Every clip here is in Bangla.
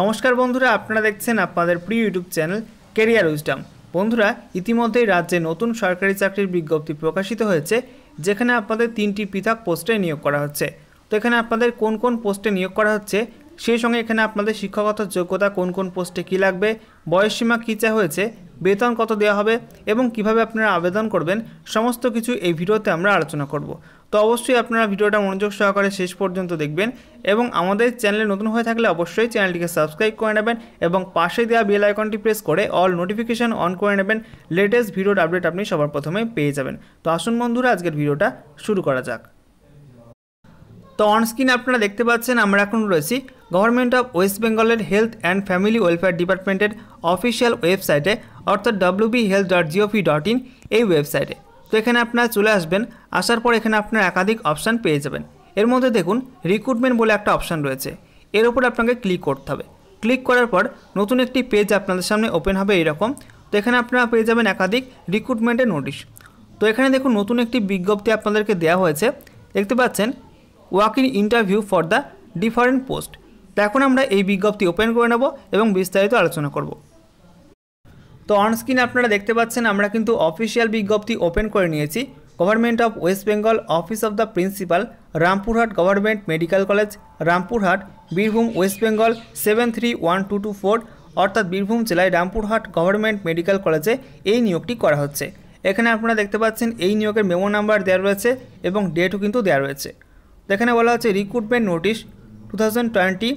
নমস্কার বন্ধুরা আপনারা দেখছেন আপনাদের প্রিয় ইউটিউব চ্যানেল কেরিয়ার উইজডাম বন্ধুরা ইতিমধ্যেই রাজ্যে নতুন সরকারি চাকরির বিজ্ঞপ্তি প্রকাশিত হয়েছে যেখানে আপনাদের তিনটি পৃথক পোস্টে নিয়োগ করা হচ্ছে তো এখানে আপনাদের কোন কোন পোস্টে নিয়োগ করা হচ্ছে সেই সঙ্গে এখানে আপনাদের শিক্ষাগত যোগ্যতা কোন কোন পোস্টে কী লাগবে বয়সসীমা কী চা হয়েছে বেতন কত দেওয়া হবে এবং কিভাবে আপনারা আবেদন করবেন সমস্ত কিছু এই ভিডিওতে আমরা আলোচনা করব তো অবশ্যই আপনারা ভিডিওটা মনোযোগ সহকারে শেষ পর্যন্ত দেখবেন এবং আমাদের চ্যানেলে নতুন হয়ে থাকলে অবশ্যই চ্যানেলটিকে সাবস্ক্রাইব করে নেবেন এবং পাশে দেওয়া বেল আইকনটি প্রেস করে অল নোটিফিকেশান অন করে নেবেন লেটেস্ট ভিডিওর আপডেট আপনি সবার প্রথমে পেয়ে যাবেন তো আসুন বন্ধুরা আজকের ভিডিওটা শুরু করা যাক তো অনস্ক্রিনে আপনারা দেখতে পাচ্ছেন আমরা এখন রয়েছি গভর্নমেন্ট অফ ওয়েস্ট বেঙ্গলের হেলথ অ্যান্ড ফ্যামিলি ওয়েলফেয়ার ডিপার্টমেন্টের অফিসিয়াল ওয়েবসাইটে অর্থাৎ WB health dot G O V dot in এই ওয়েবসাইটে তো এখানে আপনারা চলে আসবেন আসার পর এখানে আপনার একাধিক অপশান পেয়ে যাবেন এর মধ্যে দেখুন রিক্রুটমেন্ট বলে একটা অপশান রয়েছে এর ওপর আপনাকে ক্লিক করতে হবে ক্লিক করার পর নতুন একটি পেজ আপনাদের সামনে ওপেন হবে এরকম তো এখানে আপনারা পেয়ে যাবেন একাধিক রিক্রুটমেন্টের নোটিশ তো এখানে দেখুন নতুন একটি বিজ্ঞপ্তি আপনাদেরকে দেওয়া হয়েছে দেখতে পাচ্ছেন walk in interview for the different post তো এখন আমরা এই বিজ্ঞপ্তি ওপেন করে নেব এবং বিস্তারিত আলোচনা করব তো অনস্ক্রিন আপনারা দেখতে পাচ্ছেন আমরা কিন্তু অফিসিয়াল বিজ্ঞপ্তি ওপেন করে নিয়েছি government of west Bengal office of the principal Rampurhat government medical college Rampurhat Birbhum west Bengal seven three one two two four অর্থাৎ বীরভূম জেলায় রামপুরহাট গভর্নমেন্ট মেডিকেল কলেজে এই নিয়োগটি করা হচ্ছে এখানে আপনারা দেখতে পাচ্ছেন এই নিয়োগের মেমো নাম্বার দেওয়া রয়েছে এবং ডেটও কিন্তু দেওয়া রয়েছে এখানে বলা হচ্ছে recruitment notice two thousand twenty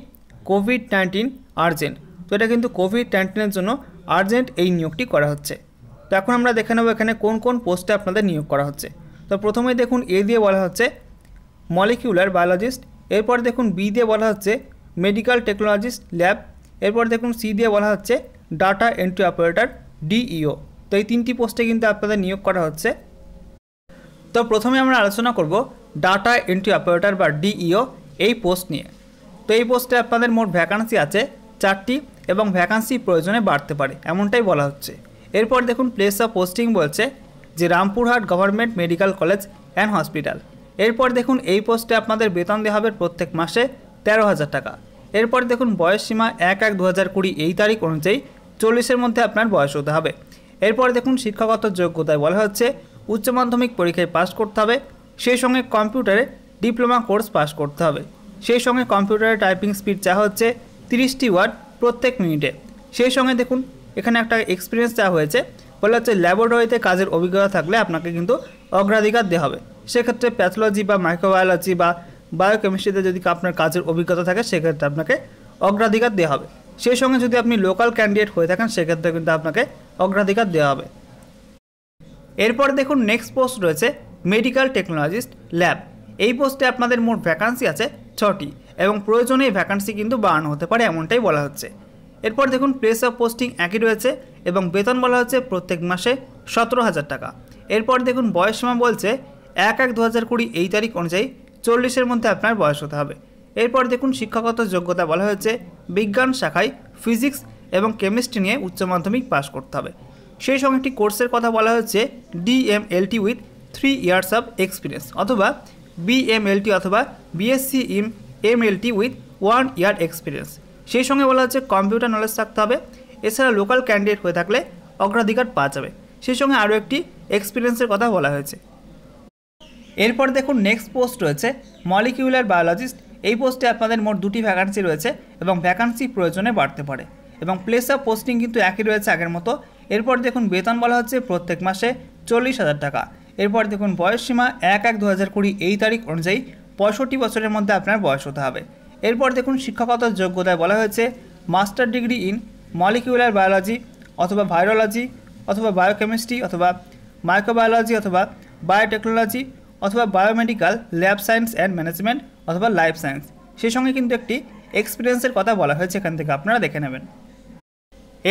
covid nineteen urgent তো এটা কিন্তু কোভিড নাইন্টিনের জন্য আর্জেন্ট এই নিয়োগটি করা হচ্ছে তো এখন আমরা দেখে নেব এখানে কোন কোন পোস্টে আপনাদের নিয়োগ করা হচ্ছে তো প্রথমে দেখুন এ দিয়ে বলা হচ্ছে মলিকিউলার বায়োলজিস্ট এরপর দেখুন বি দিয়ে বলা হচ্ছে মেডিকেল টেকনোলজিস্ট ল্যাব এরপর দেখুন সি দিয়ে বলা হচ্ছে ডাটা এন্ট্রি অপারেটর ডিইও তো এই তিনটি পোস্টে কিন্তু আপনাদের নিয়োগ করা হচ্ছে তো প্রথমে আমরা আলোচনা করব ডাটা এন্ট্রি অপারেটর বা ডিইও e এই পোস্ট নিয়ে তো এই পোস্টে আপনাদের মোট ভ্যাকান্সি আছে চারটি এবং ভ্যাকান্সি প্রয়োজনে বাড়তে পারে এমনটাই বলা হচ্ছে এরপর দেখুন প্লেস অফ পোস্টিং বলছে যে Rampurhat government medical college and hospital এরপর দেখুন এই পোস্টে আপনাদের বেতন দেওয়া হবে প্রত্যেক মাসে তেরো হাজার টাকা এরপর দেখুন বয়স সীমা এক এক দু হাজার কুড়ি এই তারিখ অনুযায়ী চল্লিশের মধ্যে আপনার বয়স হতে হবে এরপর দেখুন শিক্ষাগত যোগ্যতায় বলা হচ্ছে উচ্চ মাধ্যমিক পরীক্ষায় পাশ করতে হবে সেই সঙ্গে কম্পিউটারে ডিপ্লোমা কোর্স পাশ করতে হবে সেই সঙ্গে কম্পিউটারে টাইপিং স্পিড চাওয়া হচ্ছে তিরিশটি ওয়ার্ড প্রত্যেক মিনিটে সেই সঙ্গে দেখুন এখানে একটা এক্সপিরিয়েন্স দেওয়া হয়েছে বলে হচ্ছে ল্যাবরেটরিতে কাজের অভিজ্ঞতা থাকলে আপনাকে কিন্তু অগ্রাধিকার দেওয়া হবে সেক্ষেত্রে প্যাথোলজি বা মাইক্রোবায়োলজি বা বায়োকেমিস্ট্রিতে যদি আপনার কাজের অভিজ্ঞতা থাকে সেক্ষেত্রে আপনাকে অগ্রাধিকার দেওয়া হবে সেই সঙ্গে যদি আপনি লোকাল ক্যান্ডিডেট হয়ে থাকেন সেক্ষেত্রে কিন্তু আপনাকে অগ্রাধিকার দেওয়া হবে এরপর দেখুন নেক্সট পোস্ট রয়েছে মেডিকেল টেকনোলজিস্ট ল্যাব এই পোস্টে আপনাদের মোট ভ্যাকান্সি আছে ছটি এবং প্রয়োজনে এই ভ্যাকান্সি কিন্তু বাড়ানো হতে পারে এমনটাই বলা হচ্ছে এরপর দেখুন প্লেস অফ পোস্টিং একই রয়েছে এবং বেতন বলা হচ্ছে প্রত্যেক মাসে সতেরো হাজার টাকা এরপর দেখুন বয়সসীমা বলছে এক এক দু হাজার কুড়ি এই তারিখ অনুযায়ী চল্লিশের মধ্যে আপনার বয়স হতে হবে এরপর দেখুন শিক্ষাগত যোগ্যতা বলা হয়েছে বিজ্ঞান শাখায় ফিজিক্স এবং কেমিস্ট্রি নিয়ে উচ্চ মাধ্যমিক পাস করতে হবে সেই সঙ্গে একটি কোর্সের কথা বলা হয়েছে DMLT with three years of experience অথবা বিএমএলটি অথবা BSc in MLT with one year experience সেই সঙ্গে বলা হচ্ছে কম্পিউটার নলেজ থাকতে হবে এছাড়া লোকাল ক্যান্ডিডেট হয়ে থাকলে অগ্রাধিকার পাওয়া যাবে সেই সঙ্গে আরও একটি এক্সপিরিয়েন্সের কথা বলা হয়েছে এরপর দেখুন নেক্সট পোস্ট রয়েছে মলিকিউলার বায়োলজিস্ট এই পোস্টে আপনাদের মোট দুটি ভ্যাকান্সি রয়েছে এবং ভ্যাকান্সি প্রয়োজনে বাড়তে পারে এবং প্লেস অফ পোস্টিং কিন্তু একই রয়েছে আগের মতো এরপর দেখুন বেতন বলা হচ্ছে প্রত্যেক মাসে চল্লিশ হাজার টাকা এরপর দেখুন বয়সসীমা এক এক দু হাজার কুড়ি এই তারিখ অনুযায়ী পঁয়ষট্টি বছরের মধ্যে আপনার বয়স হতে হবে এরপর দেখুন শিক্ষকত যোগ্যতায় বলা হয়েছে master degree in molecular biology অথবা ভাইরোলজি অথবা বায়োকেমিস্ট্রি অথবা মাইক্রোবায়োলজি অথবা বায়োটেকনোলজি অথবা biomedical lab science and management অথবা লাইফ সায়েন্স সেই সঙ্গে কিন্তু একটি এক্সপিরিয়েন্সের কথা বলা হয়েছে এখান থেকে আপনারা দেখে নেবেন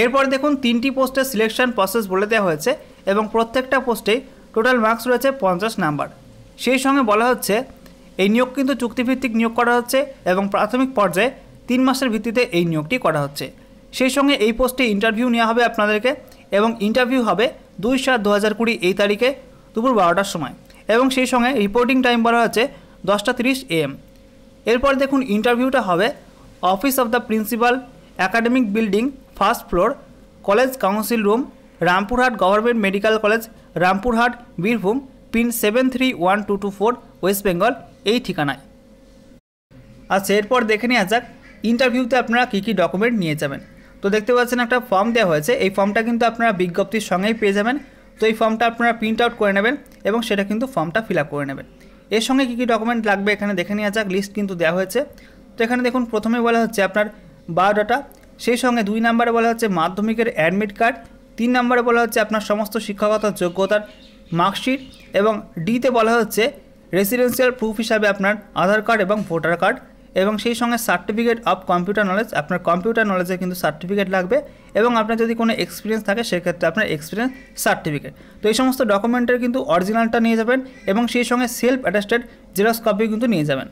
এরপর দেখুন তিনটি পোস্টের সিলেকশন প্রসেস বলে দেওয়া হয়েছে এবং প্রত্যেকটা পোস্টে টোটাল মার্কস রয়েছে পঞ্চাশ নাম্বার সেই সঙ্গে বলা হচ্ছে এই নিয়োগ কিন্তু চুক্তিভিত্তিক নিয়োগ করা হচ্ছে এবং প্রাথমিক পর্যায়ে তিন মাসের ভিত্তিতে এই নিয়োগটি করা হচ্ছে সেই সঙ্গে এই পোস্টে ইন্টারভিউ নেওয়া হবে আপনাদেরকে এবং ইন্টারভিউ হবে দুই সাত দু হাজার কুড়ি এই তারিখে দুপুর বারোটার সময় এবং সেই সঙ্গে রিপোর্টিং টাইম বলা হচ্ছে দশটা তিরিশ এম এরপর দেখুন ইন্টারভিউটা হবে office of the principal academic building first floor college council room Rampurhat government medical college Rampurhat Birbhum pin seven three one two two four west Bengal এই ঠিকানায় আচ্ছা এরপর দেখে নেওয়া যাক ইন্টারভিউতে আপনারা কী কী ডকুমেন্ট নিয়ে যাবেন তো দেখতে পাচ্ছেন একটা ফর্ম দেওয়া হয়েছে এই ফর্মটা কিন্তু আপনারা বিজ্ঞপ্তির সঙ্গেই পেয়ে যাবেন তো এই ফর্মটা আপনারা প্রিন্ট আউট করে নেবেন এবং সেটা কিন্তু ফর্মটা ফিল করে নেবেন এর সঙ্গে কী কী ডকুমেন্ট লাগবে এখানে দেখে নেওয়া যাক লিস্ট কিন্তু দেওয়া হয়েছে তো এখানে দেখুন প্রথমে বলা হচ্ছে আপনার বায়োডাটা সেই সঙ্গে দুই নাম্বারে বলা হচ্ছে মাধ্যমিকের অ্যাডমিট কার্ড তিন নম্বরে বলা হচ্ছে আপনার সমস্ত শিক্ষাগত যোগ্যতার মার্কশিট এবং ডিতে বলা হচ্ছে রেসিডেন্সিয়াল প্রুফ হিসাবে আপনার আধার কার্ড এবং ভোটার কার্ড এবং সেই সঙ্গে সার্টিফিকেট অফ কম্পিউটার নলেজ আপনার কম্পিউটার নলেজে কিন্তু সার্টিফিকেট লাগবে এবং আপনার যদি কোনো এক্সপিরিয়েন্স থাকে সেক্ষেত্রে আপনার এক্সপিরিয়েন্স সার্টিফিকেট তো এই সমস্ত ডকুমেন্টের কিন্তু অরিজিনালটা নিয়ে যাবেন এবং সেই সঙ্গে সেলফ অ্যাটাস্টেড জেরক্স কপি কিন্তু নিয়ে যাবেন